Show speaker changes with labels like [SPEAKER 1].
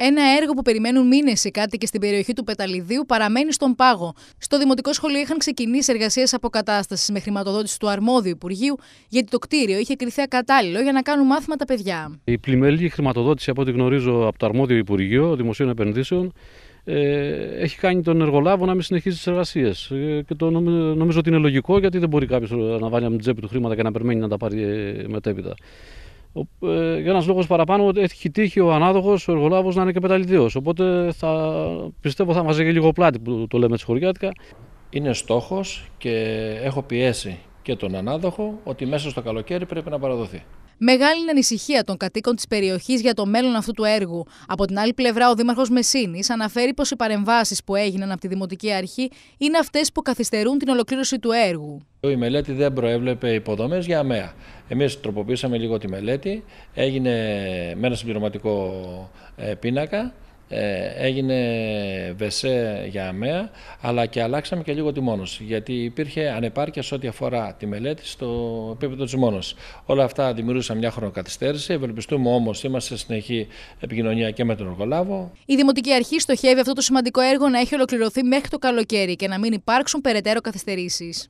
[SPEAKER 1] Ένα έργο που περιμένουν μήνες οι κάτοικοι στην περιοχή του Πεταλιδίου παραμένει στον πάγο. Στο Δημοτικό Σχολείο είχαν ξεκινήσει εργασίες αποκατάστασης με χρηματοδότηση του αρμόδιου Υπουργείου, γιατί το κτίριο είχε κρυθεί ακατάλληλο για να κάνουν μάθημα τα παιδιά.
[SPEAKER 2] Η πλημελή χρηματοδότηση, από ό,τι γνωρίζω, από το αρμόδιο Υπουργείο Δημοσίων Επενδύσεων ε, έχει κάνει τον εργολάβο να μην συνεχίζει τις εργασίες. Ε, και το νομίζω ότι είναι λογικό, γιατί δεν μπορεί κάποιος να βάλει από την τσέπη του χρήματα και να περιμένει να τα πάρει ε, μετέπειτα. Για ε, ένας λόγος παραπάνω έχει τύχει ο ανάδοχος, ο εργολάβος να είναι και πεταλιδίο. Οπότε θα, πιστεύω θα μαζεύει λίγο πλάτη που το λέμε τη χωριάτικα.
[SPEAKER 3] Είναι στόχος και έχω πιέσει και τον ανάδοχο ότι μέσα στο καλοκαίρι πρέπει να παραδοθεί.
[SPEAKER 1] Μεγάλη είναι ανησυχία των κατοίκων της περιοχής για το μέλλον αυτού του έργου. Από την άλλη πλευρά, ο Δήμαρχος Μεσίνης αναφέρει πως οι παρεμβάσεις που έγιναν από τη Δημοτική Αρχή είναι αυτές που καθυστερούν την ολοκλήρωση του έργου.
[SPEAKER 3] Η μελέτη δεν προέβλεπε υποδομές για αμαία. Εμείς τροποποίησαμε λίγο τη μελέτη, έγινε με ένα συμπληρωματικό ε, πίνακα. Ε, έγινε βεσέ για αμαία, αλλά και αλλάξαμε και λίγο τη μόνωση γιατί υπήρχε ανεπάρκεια σε ό,τι αφορά τη μελέτη στο επίπεδο της μόνος. Όλα αυτά δημιούργησαν μια χρονοκαθυστέρηση, ευελπιστούμε όμως, είμαστε σε συνεχή επικοινωνία και με τον εργολάβο.
[SPEAKER 1] Η Δημοτική Αρχή στοχεύει αυτό το σημαντικό έργο να έχει ολοκληρωθεί μέχρι το καλοκαίρι και να μην υπάρξουν περαιτέρω καθυστερήσεις.